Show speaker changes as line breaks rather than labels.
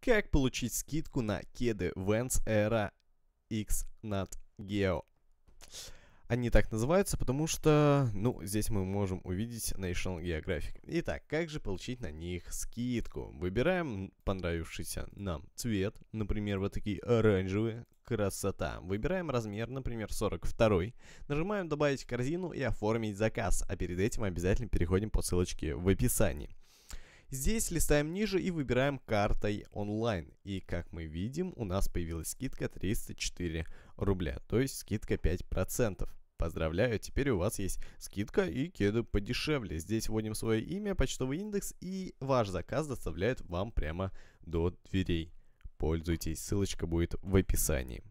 Как получить скидку на кеды Vans Era X Nat Geo? Они так называются, потому что, ну, здесь мы можем увидеть National Geographic. Итак, как же получить на них скидку? Выбираем понравившийся нам цвет, например, вот такие оранжевые, красота. Выбираем размер, например, 42, нажимаем «Добавить в корзину» и «Оформить заказ», а перед этим обязательно переходим по ссылочке в описании. Здесь листаем ниже и выбираем картой онлайн. И как мы видим, у нас появилась скидка 304 рубля, то есть скидка 5%. Поздравляю, теперь у вас есть скидка и кеды подешевле. Здесь вводим свое имя, почтовый индекс и ваш заказ доставляют вам прямо до дверей. Пользуйтесь, ссылочка будет в описании.